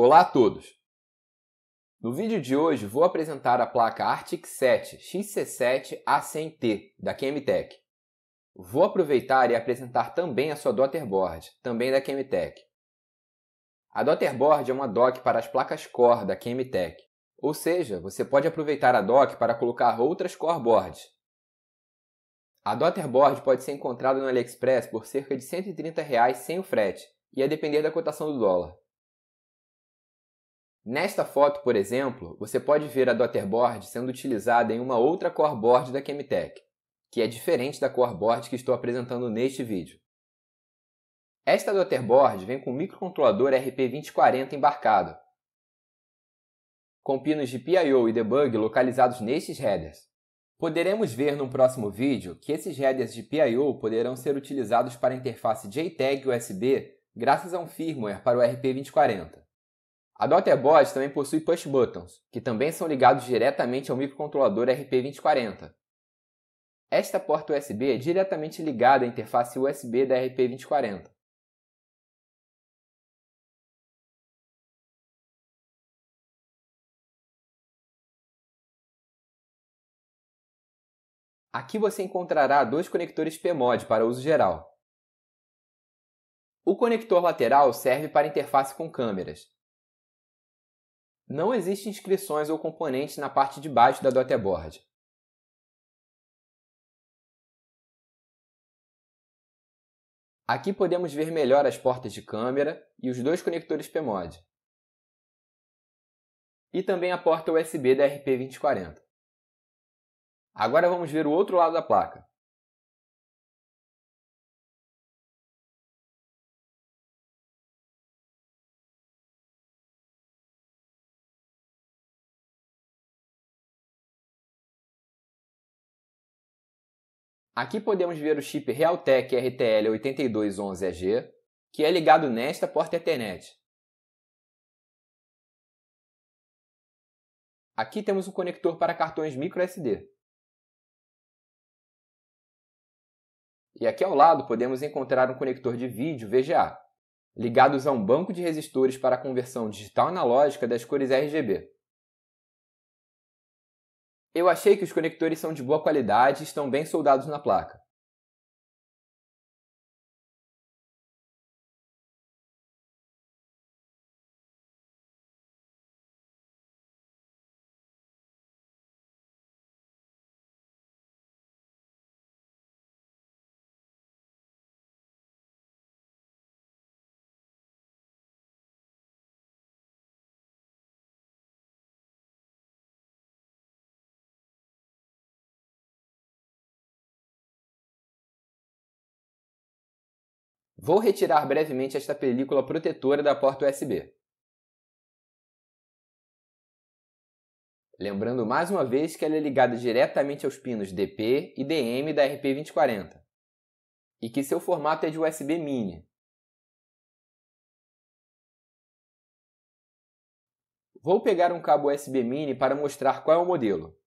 Olá a todos! No vídeo de hoje vou apresentar a placa Arctic 7 XC7A100T da Chemtech. Vou aproveitar e apresentar também a sua Dotterboard, também da Chemtech. A Dotterboard é uma dock para as placas Core da Chemtech, ou seja, você pode aproveitar a dock para colocar outras Core Boards. A Dotterboard pode ser encontrada no AliExpress por cerca de R$ 130 reais sem o frete, e a depender da cotação do dólar. Nesta foto, por exemplo, você pode ver a dotterboard sendo utilizada em uma outra coreboard da Chemtech, que é diferente da coreboard que estou apresentando neste vídeo. Esta dotterboard vem com microcontrolador RP2040 embarcado, com pinos de PIO e debug localizados nestes headers. Poderemos ver num próximo vídeo que esses headers de PIO poderão ser utilizados para a interface JTAG USB graças a um firmware para o RP2040. A DotterBot também possui push buttons, que também são ligados diretamente ao microcontrolador RP2040. Esta porta USB é diretamente ligada à interface USB da RP2040. Aqui você encontrará dois conectores PMOD para uso geral. O conector lateral serve para interface com câmeras, não existem inscrições ou componentes na parte de baixo da doteboard. Aqui podemos ver melhor as portas de câmera e os dois conectores PMOD. E também a porta USB da RP2040. Agora vamos ver o outro lado da placa. Aqui podemos ver o chip Realtek RTL8211EG, que é ligado nesta porta Ethernet. Aqui temos um conector para cartões microSD. E aqui ao lado podemos encontrar um conector de vídeo VGA, ligados a um banco de resistores para conversão digital analógica das cores RGB. Eu achei que os conectores são de boa qualidade e estão bem soldados na placa. Vou retirar brevemente esta película protetora da porta USB. Lembrando mais uma vez que ela é ligada diretamente aos pinos DP e DM da RP2040 e que seu formato é de USB mini. Vou pegar um cabo USB mini para mostrar qual é o modelo.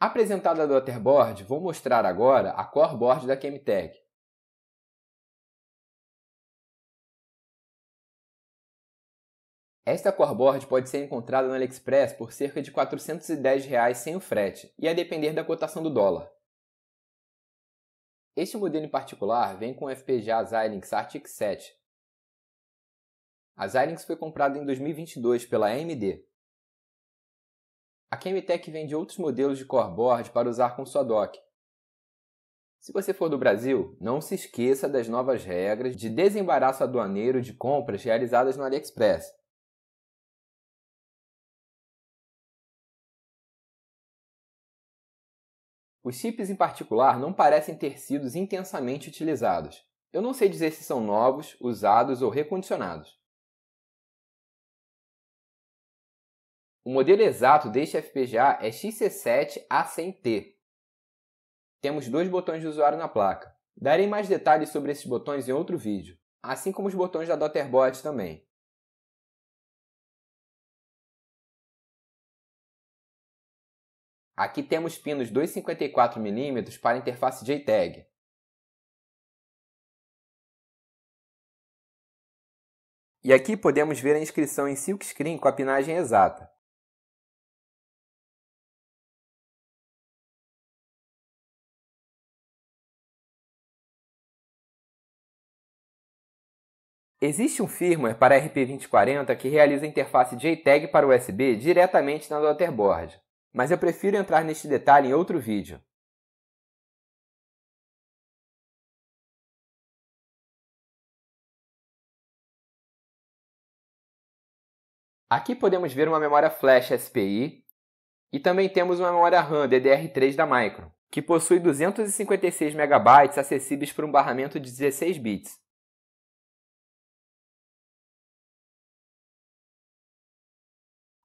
Apresentada a daughterboard, vou mostrar agora a coreboard da Chemtech. Esta coreboard pode ser encontrada no AliExpress por cerca de R$ 410,00 reais sem o frete e a depender da cotação do dólar. Este modelo em particular vem com o FPGA Xilinx Arctic 7. A Xilinx foi comprada em 2022 pela AMD, a Chemitech vende outros modelos de coreboard para usar com sua dock. Se você for do Brasil, não se esqueça das novas regras de desembaraço aduaneiro de compras realizadas no AliExpress. Os chips em particular não parecem ter sido intensamente utilizados. Eu não sei dizer se são novos, usados ou recondicionados. O modelo exato deste FPGA é XC7A100T. Temos dois botões de usuário na placa. Darei mais detalhes sobre esses botões em outro vídeo, assim como os botões da Dotterbot também. Aqui temos pinos 2,54mm para interface JTAG. E aqui podemos ver a inscrição em silkscreen com a pinagem exata. Existe um firmware para RP2040 que realiza a interface JTAG para USB diretamente na daughterboard, mas eu prefiro entrar neste detalhe em outro vídeo. Aqui podemos ver uma memória flash SPI e também temos uma memória RAM DDR3 da Micron, que possui 256 MB acessíveis por um barramento de 16 bits.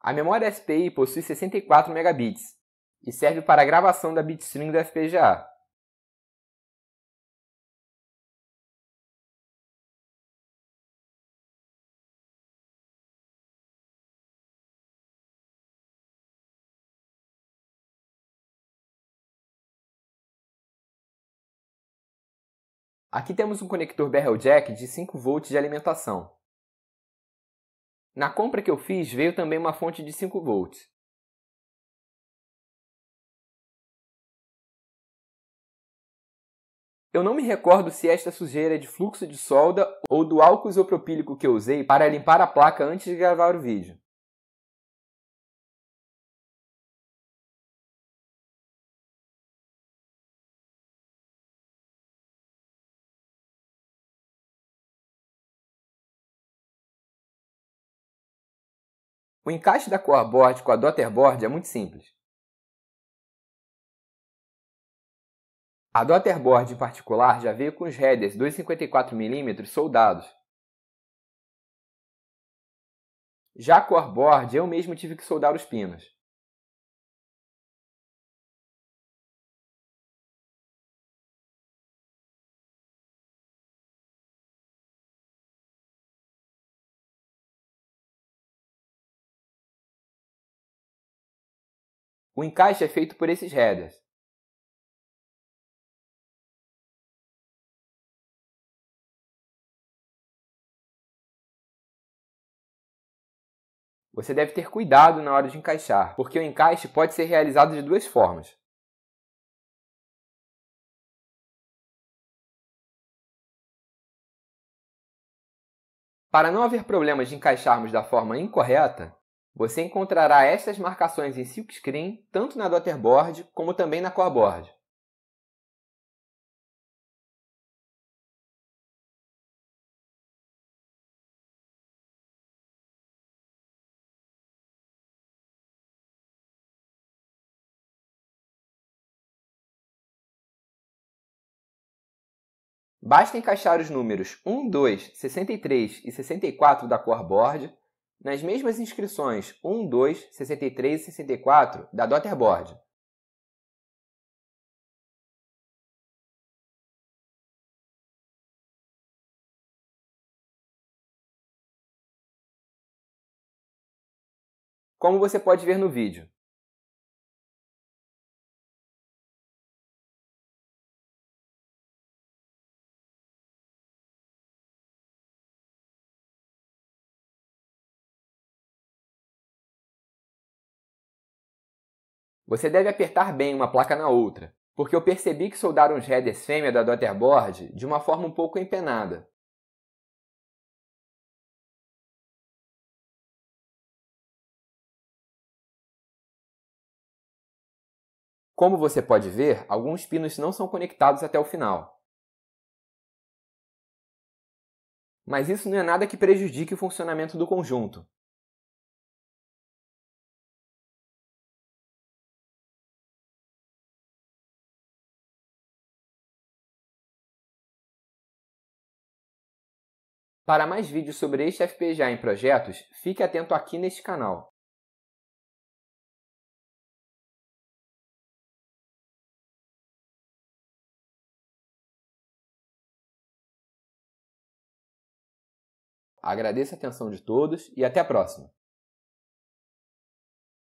A memória SPI possui 64 megabits e serve para a gravação da bitstream do FPGA. Aqui temos um conector barrel jack de 5V de alimentação. Na compra que eu fiz, veio também uma fonte de 5 volts. Eu não me recordo se esta sujeira é de fluxo de solda ou do álcool isopropílico que eu usei para limpar a placa antes de gravar o vídeo. O encaixe da coreboard com a dotterboard é muito simples. A dotterboard em particular já veio com os headers 2,54mm soldados. Já a coreboard eu mesmo tive que soldar os pinos. O encaixe é feito por esses headers. Você deve ter cuidado na hora de encaixar, porque o encaixe pode ser realizado de duas formas. Para não haver problemas de encaixarmos da forma incorreta, você encontrará estas marcações em silkscreen tanto na dotterboard como também na coreboard. Basta encaixar os números 1, 2, 63 e 64 da coreboard nas mesmas inscrições 1, 2, 63 e 64 da Dotterboard. Como você pode ver no vídeo, Você deve apertar bem uma placa na outra, porque eu percebi que soldaram os headers fêmea da Dotterboard de uma forma um pouco empenada. Como você pode ver, alguns pinos não são conectados até o final. Mas isso não é nada que prejudique o funcionamento do conjunto, Para mais vídeos sobre este FPGA em projetos, fique atento aqui neste canal. Agradeço a atenção de todos e até a próxima!